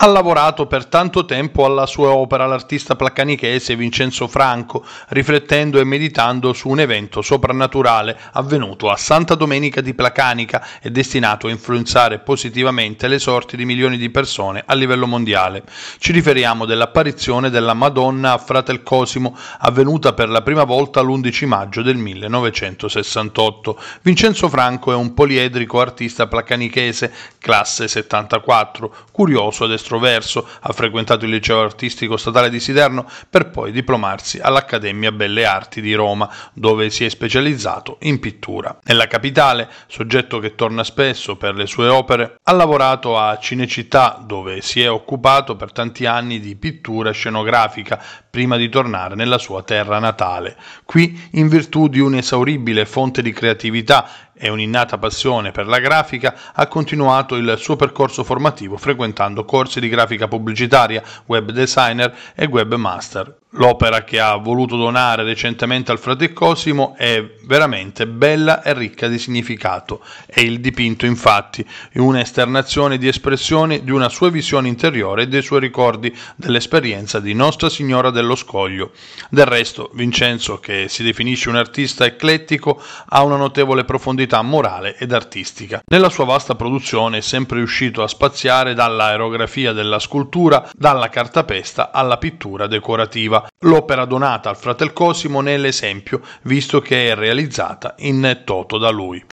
Ha lavorato per tanto tempo alla sua opera l'artista placanichese Vincenzo Franco, riflettendo e meditando su un evento soprannaturale avvenuto a Santa Domenica di Placanica e destinato a influenzare positivamente le sorti di milioni di persone a livello mondiale. Ci riferiamo dell'apparizione della Madonna a Fratel Cosimo, avvenuta per la prima volta l'11 maggio del 1968. Vincenzo Franco è un poliedrico artista placanichese, classe 74, curioso ed estremamente estroverso, ha frequentato il liceo artistico statale di Siderno per poi diplomarsi all'Accademia Belle Arti di Roma, dove si è specializzato in pittura. Nella capitale, soggetto che torna spesso per le sue opere, ha lavorato a Cinecittà, dove si è occupato per tanti anni di pittura scenografica prima di tornare nella sua terra natale. Qui, in virtù di un'esauribile fonte di creatività e un'innata passione per la grafica, ha continuato il suo percorso formativo frequentando corsi di grafica pubblicitaria, web designer e webmaster. L'opera che ha voluto donare recentemente al frate Cosimo è veramente bella e ricca di significato. È il dipinto, infatti, un'esternazione di espressioni di una sua visione interiore e dei suoi ricordi dell'esperienza di Nostra Signora dello Scoglio. Del resto, Vincenzo, che si definisce un artista eclettico, ha una notevole profondità morale ed artistica. Nella sua vasta produzione è sempre riuscito a spaziare dall'aerografia della scultura, dalla cartapesta alla pittura decorativa rispecchiava l'opera donata al fratel Cosimo nell'esempio, visto che è realizzata in toto da lui.